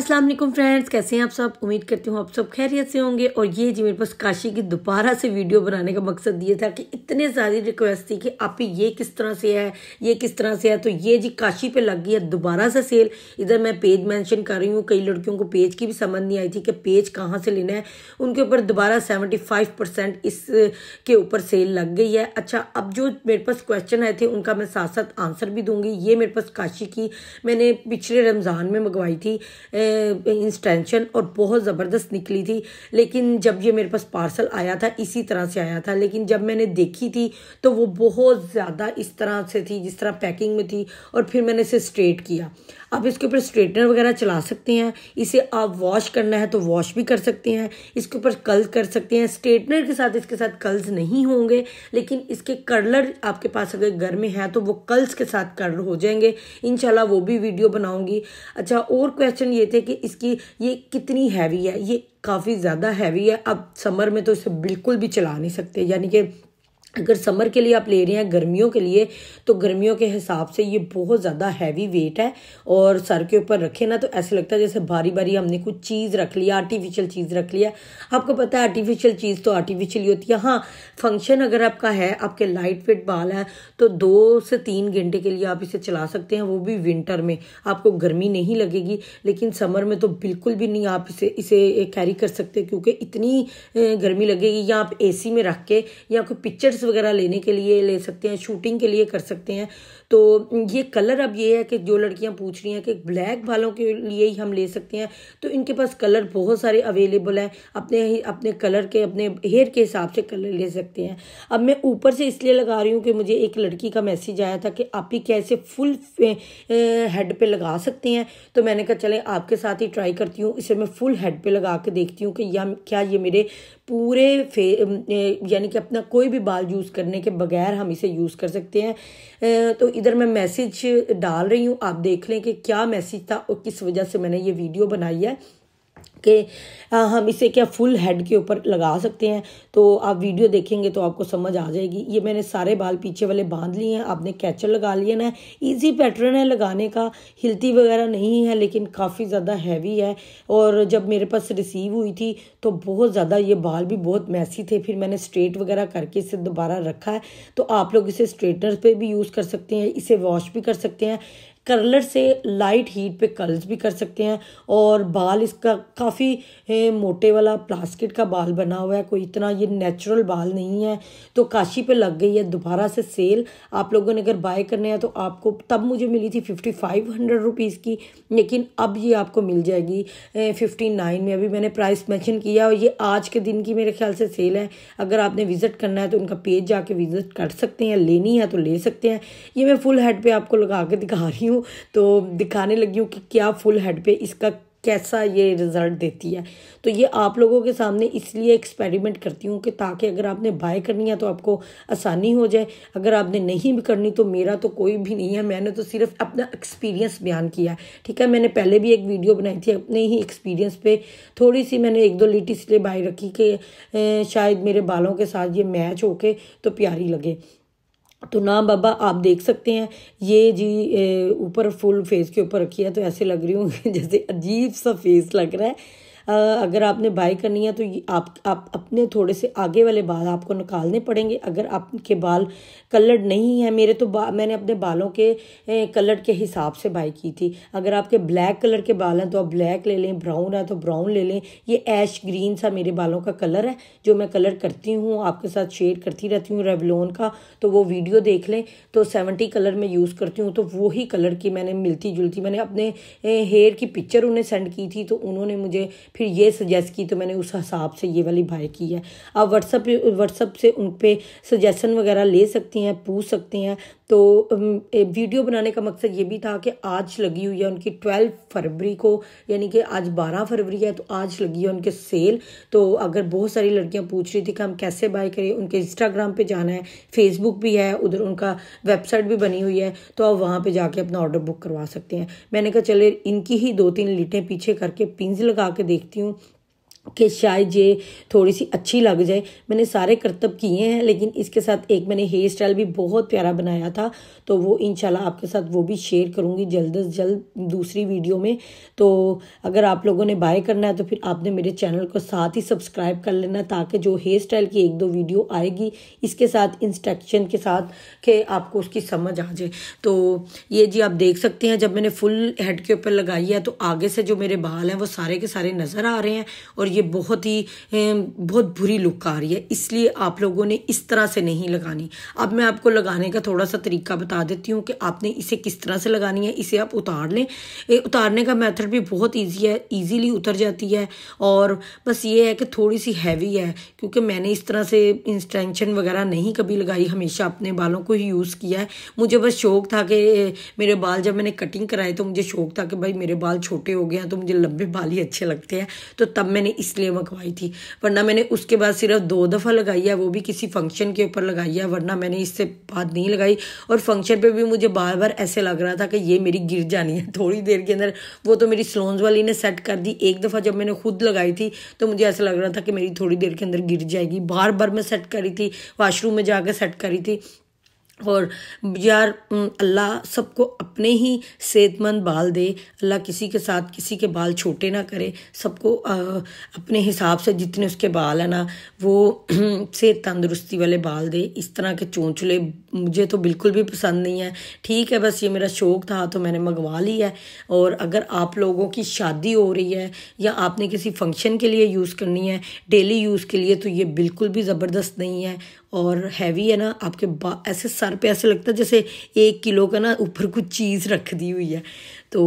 अस्सलाम वालेकुम फ्रेंड्स कैसे हैं आप सब उम्मीद करती हूँ आप सब खैरियत से होंगे और ये जी मेरे पास काशी की दोबारा से वीडियो बनाने का मकसद ये था कि इतने सारी रिक्वेस्ट थी कि आप ये किस तरह से है ये किस तरह से है तो ये जी काशी पे लग गई है दोबारा से सेल इधर मैं पेज मेंशन कर रही हूँ कई लड़कियों को पेज की भी समझ नहीं आई थी कि पेज कहाँ से लेना है उनके ऊपर दोबारा सेवेंटी फाइव परसेंट इसके ऊपर सेल लग गई है अच्छा अब जो मेरे पास क्वेश्चन आए थे उनका मैं साथ साथ आंसर भी दूंगी ये मेरे पास काशी की मैंने पिछले रमज़ान में मंगवाई थी इंस्टेंशन और बहुत ज़बरदस्त निकली थी लेकिन जब ये मेरे पास पार्सल आया था इसी तरह से आया था लेकिन जब मैंने देखी थी तो वो बहुत ज़्यादा इस तरह से थी जिस तरह पैकिंग में थी और फिर मैंने इसे स्ट्रेट किया आप इसके ऊपर स्ट्रेटनर वगैरह चला सकते हैं इसे आप वॉश करना है तो वॉश भी कर सकते हैं इसके ऊपर कल्स कर सकते हैं स्ट्रेटनर के साथ इसके साथ कल्स नहीं होंगे लेकिन इसके कर्लर आपके पास अगर घर में है तो वो कल्स के साथ कर्ल हो जाएंगे इन वो भी वीडियो बनाऊंगी अच्छा और क्वेश्चन ये थे लीजिए कि इसकी ये कितनी हैवी है ये काफ़ी ज़्यादा हैवी है अब समर में तो इसे बिल्कुल भी चला नहीं सकते यानी कि अगर समर के लिए आप ले रहे हैं गर्मियों के लिए तो गर्मियों के हिसाब से ये बहुत ज़्यादा हैवी वेट है और सर के ऊपर रखे ना तो ऐसे लगता है जैसे बारी बारी हमने कुछ चीज़ रख लिया आर्टिफिशियल चीज़ रख लिया आपको पता है आर्टिफिशियल चीज़ तो आर्टिफिशियल ही होती है हाँ फंक्शन अगर आपका है आपके लाइट वेट बाल हैं तो दो से तीन घंटे के लिए आप इसे चला सकते हैं वो भी विंटर में आपको गर्मी नहीं लगेगी लेकिन समर में तो बिल्कुल भी नहीं आप इसे इसे कैरी कर सकते क्योंकि इतनी गर्मी लगेगी या आप ए में रख के या कोई पिक्चर टिप्स वगैरह लेने के लिए ले सकते हैं शूटिंग के लिए कर सकते हैं तो ये कलर अब ये है कि जो लड़कियां पूछ रही हैं कि ब्लैक बालों के लिए ही हम ले सकते हैं तो इनके पास कलर बहुत सारे अवेलेबल हैं अपने अपने कलर के अपने हेयर के हिसाब से कलर ले सकते हैं अब मैं ऊपर से इसलिए लगा रही हूँ कि मुझे एक लड़की का मैसेज आया था कि आप ही कैसे फुल हेड पर लगा सकते हैं तो मैंने कहा चले आपके साथ ही ट्राई करती हूँ इसे मैं फुल हेड पर लगा के देखती हूँ कि या क्या ये मेरे पूरे फे यानी कि अपना कोई भी बाल यूज़ करने के बगैर हम इसे यूज़ कर सकते हैं तो इधर मैं मैसेज डाल रही हूँ आप देख लें कि क्या मैसेज था और किस वजह से मैंने ये वीडियो बनाई है कि हम इसे क्या फुल हेड के ऊपर लगा सकते हैं तो आप वीडियो देखेंगे तो आपको समझ आ जाएगी ये मैंने सारे बाल पीछे वाले बांध लिए हैं आपने कैचर लगा लिया ना इजी पैटर्न है लगाने का हिलती वगैरह नहीं है लेकिन काफ़ी ज़्यादा हैवी है और जब मेरे पास रिसीव हुई थी तो बहुत ज़्यादा ये बाल भी बहुत मैसी थे फिर मैंने स्ट्रेट वगैरह करके इसे दोबारा रखा है तो आप लोग इसे स्ट्रेटनर पर भी यूज़ कर सकते हैं इसे वॉश भी कर सकते हैं कर्लर से लाइट हीट पे कर्ल्स भी कर सकते हैं और बाल इसका काफ़ी मोटे वाला प्लास्टिक का बाल बना हुआ है कोई इतना ये नेचुरल बाल नहीं है तो काशी पे लग गई है दोबारा से सेल आप लोगों ने अगर बाय करने हैं तो आपको तब मुझे मिली थी फिफ्टी फाइव हंड्रेड रुपीज़ की लेकिन अब ये आपको मिल जाएगी फिफ्टी नाइन में अभी मैंने प्राइस मैंशन किया और ये आज के दिन की मेरे ख्याल से सेल है अगर आपने विज़िट करना है तो उनका पेज जाके विज़िट कर सकते हैं लेनी है तो ले सकते हैं ये मैं फुल हेड पर आपको लगा के दिखा रही हूँ हूँ तो दिखाने लगी हूँ कि क्या फुल हेड पे इसका कैसा ये रिज़ल्ट देती है तो ये आप लोगों के सामने इसलिए एक्सपेरिमेंट करती हूँ कि ताकि अगर आपने बाय करनी है तो आपको आसानी हो जाए अगर आपने नहीं भी करनी तो मेरा तो कोई भी नहीं है मैंने तो सिर्फ अपना एक्सपीरियंस बयान किया है ठीक है मैंने पहले भी एक वीडियो बनाई थी अपने ही एक्सपीरियंस पे थोड़ी सी मैंने एक दो लीट इसलिए बाय रखी कि शायद मेरे बालों के साथ ये मैच होके तो प्यारी लगे तो ना बाबा आप देख सकते हैं ये जी ऊपर फुल फेस के ऊपर रखी है तो ऐसे लग रही हूँ जैसे अजीब सा फेस लग रहा है अगर आपने बाय करनी है तो आप आप अपने थोड़े से आगे वाले बाल आपको निकालने पड़ेंगे अगर आपके बाल कलर्ड नहीं है मेरे तो बा, मैंने अपने बालों के कलर के हिसाब से बाई की थी अगर आपके ब्लैक कलर के बाल हैं तो आप ब्लैक ले लें ब्राउन है तो ब्राउन ले लें ये ऐश ग्रीन सा मेरे बालों का कलर है जो मैं कलर करती हूँ आपके साथ शेयर करती रहती हूँ रेवलोन का तो वो वीडियो देख लें तो सेवेंटी कलर मैं यूज़ करती हूँ तो वही कलर की मैंने मिलती जुलती मैंने अपने हेयर की पिक्चर उन्हें सेंड की थी तो उन्होंने मुझे फिर ये सजेस्ट की तो मैंने उस हिसाब से ये वाली बाय की है आप व्हाट्सअप व्हाट्सअप से उन पर सजेशन वगैरह ले सकती हैं पूछ सकते हैं तो वीडियो बनाने का मकसद ये भी था कि आज लगी हुई है उनकी ट्वेल्व फरवरी को यानी कि आज बारह फरवरी है तो आज लगी है उनके सेल तो अगर बहुत सारी लड़कियां पूछ रही थी कि हम कैसे बाय करें उनके इंस्टाग्राम पे जाना है फेसबुक भी है उधर उनका वेबसाइट भी बनी हुई है तो आप वहाँ पर जाके अपना ऑर्डर बुक करवा सकते हैं मैंने कहा चले इनकी ही दो तीन लीटें पीछे करके पिंज लगा के देख देखती हूँ कि शायद ये थोड़ी सी अच्छी लग जाए मैंने सारे करतब किए हैं लेकिन इसके साथ एक मैंने हेयर स्टाइल भी बहुत प्यारा बनाया था तो वो इंशाल्लाह आपके साथ वो भी शेयर करूँगी जल्द अज जल्द दूसरी वीडियो में तो अगर आप लोगों ने बाय करना है तो फिर आपने मेरे चैनल को साथ ही सब्सक्राइब कर लेना ताकि जो हेयर स्टाइल की एक दो वीडियो आएगी इसके साथ इंस्ट्रक्शन के साथ के आपको उसकी समझ आ जाए तो ये जी आप देख सकते हैं जब मैंने फुल हेड के ऊपर लगाई है तो आगे से जो मेरे बाल हैं वो सारे के सारे नज़र आ रहे हैं और ये बहुत ही बहुत बुरी लुक आ रही है इसलिए आप लोगों ने इस तरह से नहीं लगानी अब मैं आपको लगाने का थोड़ा सा तरीका बता देती हूँ कि आपने इसे किस तरह से लगानी है इसे आप उतार लें उतारने का मेथड भी बहुत ईजी है ईजीली उतर जाती है और बस ये है कि थोड़ी सी हैवी है क्योंकि मैंने इस तरह से इंस्टेंशन वगैरह नहीं कभी लगाई हमेशा अपने बालों को ही यूज़ किया है मुझे बस शौक था कि मेरे बाल जब मैंने कटिंग कराए तो मुझे शौक था कि भाई मेरे बाल छोटे हो गए हैं तो मुझे लंबे बाल ही अच्छे लगते हैं तो तब मैंने इसलिए मंगवाई थी वरना मैंने उसके बाद सिर्फ दो दफ़ा लगाई है वो भी किसी फंक्शन के ऊपर लगाई है वरना मैंने इससे बाद नहीं लगाई और फंक्शन पे भी मुझे बार बार ऐसे लग रहा था कि ये मेरी गिर जानी है थोड़ी देर के अंदर वो तो मेरी स्लोन्स वाली ने सेट कर दी एक दफ़ा जब मैंने खुद लगाई थी तो मुझे ऐसा लग रहा था कि मेरी थोड़ी देर के अंदर गिर जाएगी बार बार मैं सेट करी थी वाशरूम में जाकर सेट करी थी और यार अल्लाह सबको अपने ही सेहतमंद बाल दे अल्लाह किसी के साथ किसी के बाल छोटे ना करे सबको अपने हिसाब से जितने उसके बाल है ना वो सेहत तंदुरुस्ती वाले बाल दे इस तरह के चोंचले मुझे तो बिल्कुल भी पसंद नहीं है ठीक है बस ये मेरा शौक़ था तो मैंने मंगवा लिया है और अगर आप लोगों की शादी हो रही है या आपने किसी फंक्शन के लिए यूज़ करनी है डेली यूज़ के लिए तो ये बिल्कुल भी ज़बरदस्त नहीं है और हैवी है ना आपके ऐसे सर पे ऐसा लगता है जैसे एक किलो का ना ऊपर कुछ चीज़ रख दी हुई है तो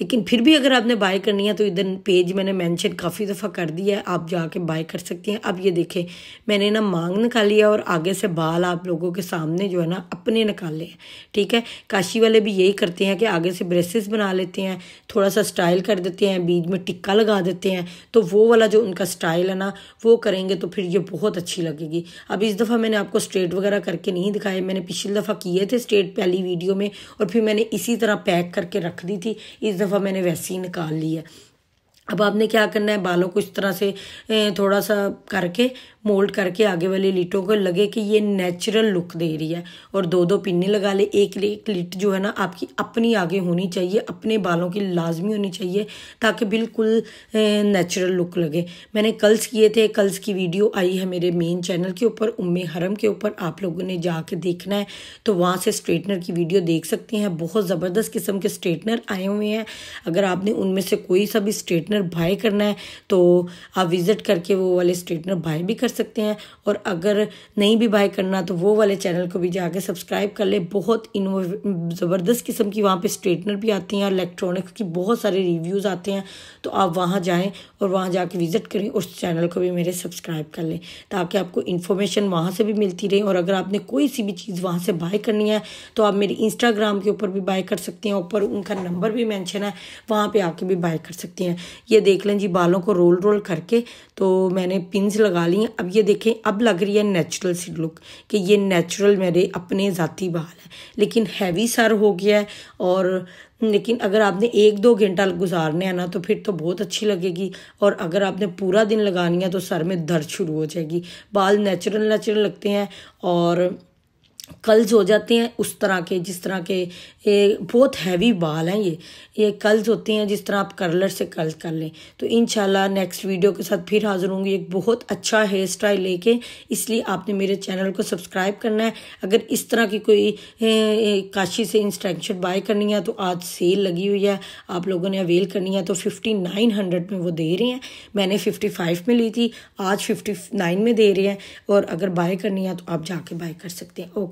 लेकिन फिर भी अगर आपने बाय करनी है तो इधर पेज मैंने मेंशन काफ़ी दफ़ा कर दिया है आप जाके बाय कर सकती हैं अब ये देखें मैंने ना मांग निकाली है और आगे से बाल आप लोगों के सामने जो है ना अपने निकाले हैं ठीक है काशी वाले भी यही करते हैं कि आगे से ब्रेसेस बना लेते हैं थोड़ा सा स्टाइल कर देते हैं बीच में टिक्का लगा देते हैं तो वो वाला जो उनका स्टाइल है ना वो करेंगे तो फिर ये बहुत अच्छी लगेगी अब इस दफ़ा मैंने आपको स्ट्रेट वगैरह करके नहीं दिखाए मैंने पिछली दफ़ा किए थे स्ट्रेट पहली वीडियो में और फिर मैंने इसी तरह पैक करके रख दिया दी थी इस दफ़ा मैंने वैसे ही निकाल ली है अब आपने क्या करना है बालों को इस तरह से थोड़ा सा करके मोल्ड करके आगे वाली लिटों को लगे कि ये नेचुरल लुक दे रही है और दो दो पिन्ने लगा ले एक एक लिट जो है ना आपकी अपनी आगे होनी चाहिए अपने बालों की लाजमी होनी चाहिए ताकि बिल्कुल नेचुरल लुक लगे मैंने कल्स किए थे कल्स की वीडियो आई है मेरे मेन चैनल के ऊपर उम्मे हरम के ऊपर आप लोगों ने जाके देखना है तो वहाँ से स्ट्रेटनर की वीडियो देख सकते हैं बहुत ज़बरदस्त किस्म के स्ट्रेटनर आए हुए हैं अगर आपने उनमें से कोई सा भी स्ट्रेटनर बाय करना है तो आप विज़िट करके वो वाले स्ट्रेटनर बाय भी कर सकते हैं और अगर नहीं भी बाय करना तो वो वाले चैनल को भी जाके सब्सक्राइब कर ले बहुत इनो ज़बरदस्त किस्म की वहाँ पे स्ट्रेटनर भी आते हैं इलेक्ट्रॉनिक्स की बहुत सारे रिव्यूज़ आते हैं तो आप वहाँ जाएँ और वहाँ जाके विज़िट करें उस चैनल को भी मेरे सब्सक्राइब कर लें ताकि आपको इन्फॉर्मेशन वहाँ से भी मिलती रहे और अगर आपने कोई सी भी चीज़ वहाँ से बाय करनी है तो आप मेरे इंस्टाग्राम के ऊपर भी बाय कर सकते हैं ऊपर उनका नंबर भी मैंशन है वहाँ पर आके भी बाय कर सकते हैं ये देख लें जी बालों को रोल रोल करके तो मैंने पिंस लगा ली हैं अब ये देखें अब लग रही है नेचुरल सी लुक कि ये नेचुरल मेरे अपने ज़ाती बाल है लेकिन हैवी सर हो गया है और लेकिन अगर आपने एक दो घंटा गुजारने है ना तो फिर तो बहुत अच्छी लगेगी और अगर आपने पूरा दिन लगानी है तो सर में दर्द शुरू हो जाएगी बाल नेचुरल नेचुरल लगते हैं और कल्स हो जाते हैं उस तरह के जिस तरह के ये बहुत हैवी बाल हैं ये ये कल्स होते हैं जिस तरह आप कर्लर से कल्स कर लें तो इन नेक्स्ट वीडियो के साथ फिर हाज़िर होंगी एक बहुत अच्छा हेयर स्टाइल लेके इसलिए आपने मेरे चैनल को सब्सक्राइब करना है अगर इस तरह की कोई काशी से इंस्ट्रक्शन बाय करनी है तो आज सेल लगी हुई है आप लोगों ने अवेल करनी है तो फिफ्टी नाइन हंड्रेड में वो दे रहे हैं मैंने फिफ्टी फाइव में ली थी आज फिफ्टी नाइन में दे रहे हैं और अगर बाय करनी है तो आप जाके बाय कर सकते हैं ओके